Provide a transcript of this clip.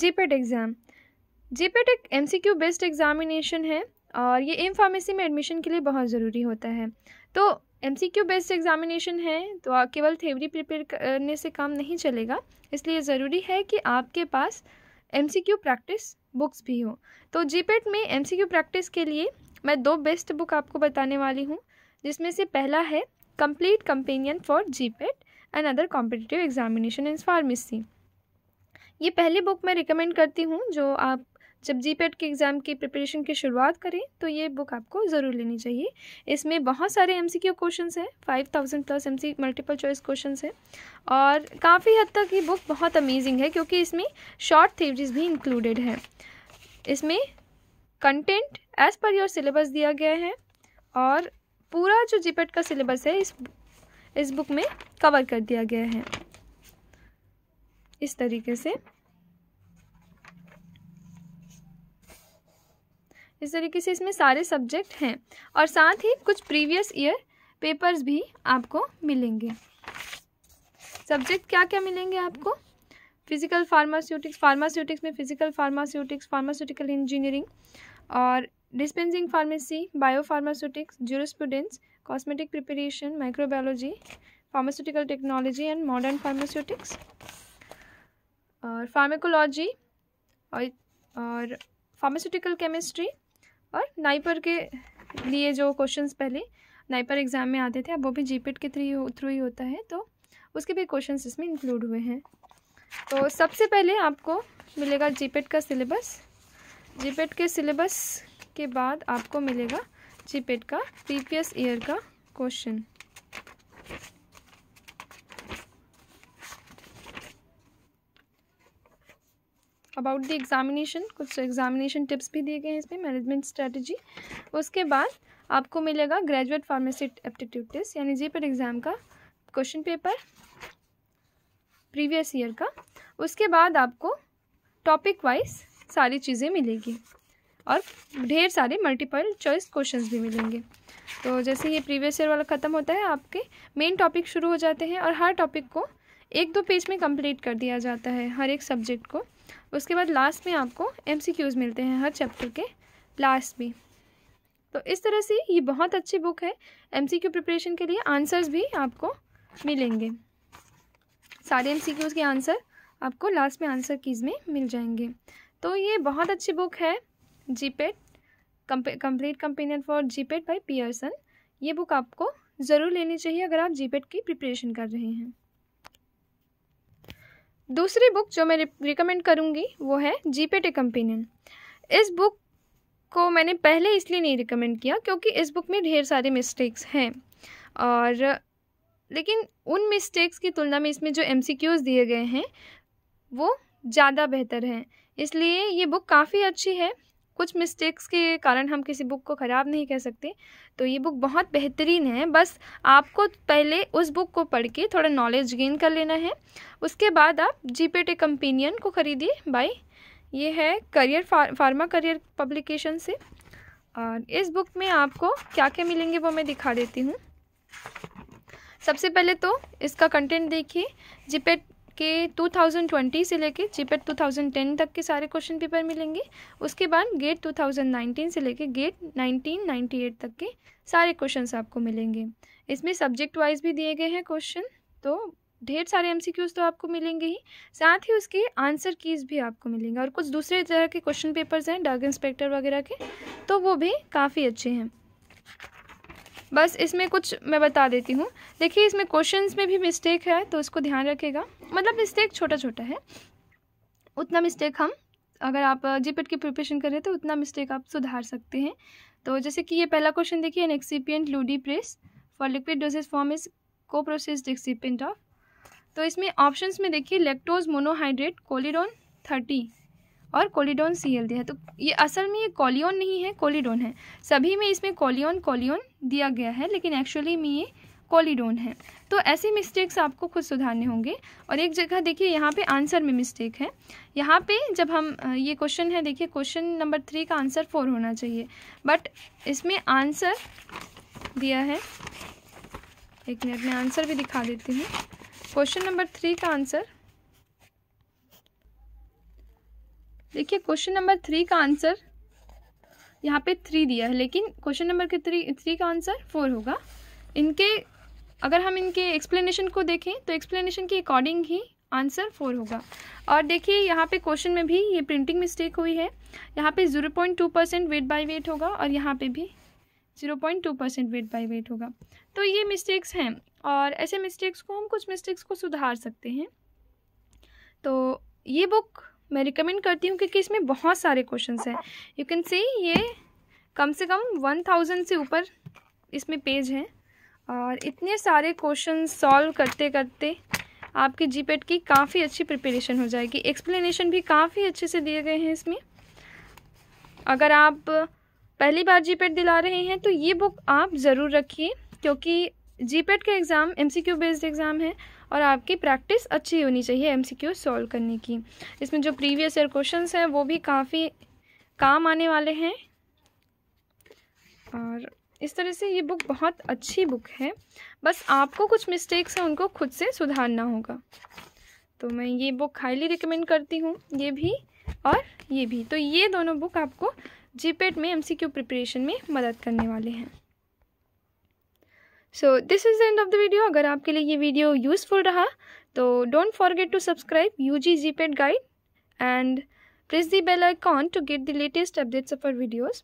GPAT exam GPAT एक M C Q based examination है और ये एम फार्मेसी में एडमिशन के लिए बहुत ज़रूरी होता है तो M C Q based examination है तो केवल थेवरी प्रिपेयर करने से काम नहीं चलेगा इसलिए ज़रूरी है कि आपके पास M C Q practice books भी हो तो जीपेट e में एम सी क्यू प्रैक्टिस के लिए मैं दो बेस्ट बुक आपको बताने वाली हूँ जिसमें से पहला है complete companion for GPAT and other competitive examination in pharmacy ये पहली बुक मैं रिकमेंड करती हूँ जो आप जब जी पेट के एग्ज़ाम की प्रिपरेशन की शुरुआत करें तो ये बुक आपको ज़रूर लेनी चाहिए इसमें बहुत सारे एम सी क्यू क्वेश्चन हैं five thousand plus M C multiple choice question हैं और काफ़ी हद तक ये बुक बहुत अमेजिंग है क्योंकि इसमें शॉर्ट थ्योरीज भी इंक्लूडेड हैं इसमें content as per your syllabus दिया गया है और पूरा जो जीपेट का सिलेबस है इस इस बुक में कवर कर दिया गया है इस तरीके से इस तरीके से इसमें सारे सब्जेक्ट हैं और साथ ही कुछ प्रीवियस ईयर पेपर्स भी आपको मिलेंगे सब्जेक्ट क्या क्या मिलेंगे आपको फिजिकल फार्मास्यूटिक्स फार्मास्यूटिक्स में फिजिकल फार्मास्यूटिक्स फार्मास्यूटिकल इंजीनियरिंग और dispensing pharmacy bio pharmaceutics jurisprudence cosmetic preparation microbiology pharmaceutical technology and modern pharmaceutics और फार्मेकोलॉजी और और फार्मास्यूटिकल केमिस्ट्री और नाइपर के लिए जो क्वेश्चंस पहले नाइपर एग्ज़ाम में आते थे अब वो भी जीपेट के थ्री थ्रू ही होता है तो उसके भी क्वेश्चंस इसमें इंक्लूड हुए हैं तो सबसे पहले आपको मिलेगा जीपेट का सिलेबस जीपेट के सिलेबस के बाद आपको मिलेगा जीपेट का प्रीवियस ईयर का क्वेश्चन अबाउट दी एग्ज़ामिनेशन कुछ एग्ज़ामिनेशन टिप्स भी दिए गए हैं इसमें मैनेजमेंट स्ट्रेटजी उसके बाद आपको मिलेगा ग्रेजुएट फार्मेसी एप्टीट्यूड टेस्ट यानी जी पर एग्ज़ाम का क्वेश्चन पेपर प्रीवियस ईयर का उसके बाद आपको टॉपिक वाइज सारी चीज़ें मिलेगी और ढेर सारे मल्टीपल चॉइस क्वेश्चंस भी मिलेंगे तो जैसे ये प्रीवियस ईयर वाला ख़त्म होता है आपके मेन टॉपिक शुरू हो जाते हैं और हर टॉपिक को एक दो पेज में कंप्लीट कर दिया जाता है हर एक सब्जेक्ट को उसके बाद लास्ट में आपको एम मिलते हैं हर चैप्टर के लास्ट में तो इस तरह से ये बहुत अच्छी बुक है एम प्रिपरेशन के लिए आंसर्स भी आपको मिलेंगे सारे एम के आंसर आपको लास्ट में आंसर कीज में मिल जाएंगे तो ये बहुत अच्छी बुक है GPAT complete companion for GPAT by Pearson ये बुक आपको ज़रूर लेनी चाहिए अगर आप जीपेट की प्रिपरेशन कर रहे हैं दूसरी बुक जो मैं रिकमेंड करूँगी वो है जीपेटे कंपेनियन इस बुक को मैंने पहले इसलिए नहीं रिकमेंड किया क्योंकि इस बुक में ढेर सारे मिस्टेक्स हैं और लेकिन उन मिस्टेक्स की तुलना में इसमें जो एम दिए गए हैं वो ज़्यादा बेहतर हैं इसलिए ये बुक काफ़ी अच्छी है कुछ मिस्टेक्स के कारण हम किसी बुक को ख़राब नहीं कह सकते तो ये बुक बहुत बेहतरीन है बस आपको पहले उस बुक को पढ़ के थोड़ा नॉलेज गेन कर लेना है उसके बाद आप टे कंपेनियन को ख़रीदिए बाई ये है career for, pharma career publication से और इस बुक में आपको क्या क्या मिलेंगे वो मैं दिखा देती हूँ सबसे पहले तो इसका कंटेंट देखिए जीपेट के 2020 से लेके जीपेट 2010 तक के सारे क्वेश्चन पेपर मिलेंगे उसके बाद गेट 2019 से लेके गेट 1998 तक के सारे क्वेश्चन आपको मिलेंगे इसमें सब्जेक्ट वाइज भी दिए गए हैं क्वेश्चन तो ढेर सारे एम तो आपको मिलेंगे ही साथ ही उसके आंसर कीज़ भी आपको मिलेंगे और कुछ दूसरे तरह के क्वेश्चन पेपर्स हैं डग इंस्पेक्टर वगैरह के तो वो भी काफ़ी अच्छे हैं बस इसमें कुछ मैं बता देती हूँ देखिए इसमें क्वेश्चन में भी मिस्टेक है तो इसको ध्यान रखेगा मतलब मिस्टेक छोटा छोटा है उतना मिस्टेक हम अगर आप जीपेट की प्रिपरेशन कर रहे हैं तो उतना मिस्टेक आप सुधार सकते हैं तो जैसे कि ये पहला क्वेश्चन देखिए एन एक्सीपियंट लूडी press for liquid dosages form is को प्रोसेस्ड एक्सिपियंट ऑफ तो इसमें ऑप्शंस में देखिए लेक्टोज मोनोहाइड्रेट कोलिडोन थर्टी और कोलिडोन सी एल दिया है तो ये असल में ये कॉलियन नहीं है कोलिडोन है सभी में इसमें कॉलियन कॉलियन दिया गया है लेकिन एक्चुअली में ये कोलिडोन है तो ऐसे मिस्टेक्स आपको खुद सुधारने होंगे और एक जगह देखिए यहाँ पे आंसर में मिस्टेक है यहाँ पे जब हम ये क्वेश्चन है देखिए क्वेश्चन नंबर थ्री का आंसर फोर होना चाहिए बट इसमें आंसर दिया है एक मिनट में आंसर भी दिखा देती हूँ क्वेश्चन नंबर थ्री का आंसर देखिए क्वेश्चन नंबर थ्री का आंसर यहाँ पे थ्री दिया है लेकिन क्वेश्चन नंबर के थ्री थ्री का आंसर फोर होगा इनके अगर हम इनके एक्सप्लेनेशन को देखें तो एक्सप्लेनेशन के अकॉर्डिंग ही आंसर फोर होगा और देखिए यहाँ पे क्वेश्चन में भी ये प्रिंटिंग मिस्टेक हुई है यहाँ पे zero point two percent weight by weight होगा और यहाँ पे भी zero point two percent weight by weight होगा तो ये मिस्टेक्स हैं और ऐसे मिस्टेक्स को हम कुछ मिस्टेक्स को सुधार सकते हैं तो ये बुक मैं रिकमेंड करती हूँ क्योंकि इसमें बहुत सारे क्वेश्चन हैं यू कैन सी ये कम से कम वन थाउजेंड से ऊपर इसमें पेज हैं और इतने सारे क्वेश्चन सॉल्व करते करते आपके जीपेट की काफ़ी अच्छी प्रिपरेशन हो जाएगी एक्सप्लेनेशन भी काफ़ी अच्छे से दिए गए हैं इसमें अगर आप पहली बार जीपेट दिला रहे हैं तो ये बुक आप ज़रूर रखिए क्योंकि जीपेट का एग्ज़ाम एमसीक्यू बेस्ड एग्ज़ाम है और आपकी प्रैक्टिस अच्छी होनी चाहिए क्यू सॉल्व करने की इसमें जो प्रीवियस ईयर क्वेश्चन हैं वो भी काफ़ी काम आने वाले हैं और इस तरह से ये बुक बहुत अच्छी बुक है बस आपको कुछ मिस्टेक्स हैं उनको खुद से सुधारना होगा तो मैं ये बुक हाईली रिकमेंड करती हूँ ये भी और ये भी तो ये दोनों बुक आपको जीपेट में एमसीक्यू प्रिपरेशन में मदद करने वाले हैं so this is end of the video अगर आपके लिए ये वीडियो यूज़फुल रहा तो don't forget to subscribe you G G ped guide and press the bell icon to get the latest updates of our videos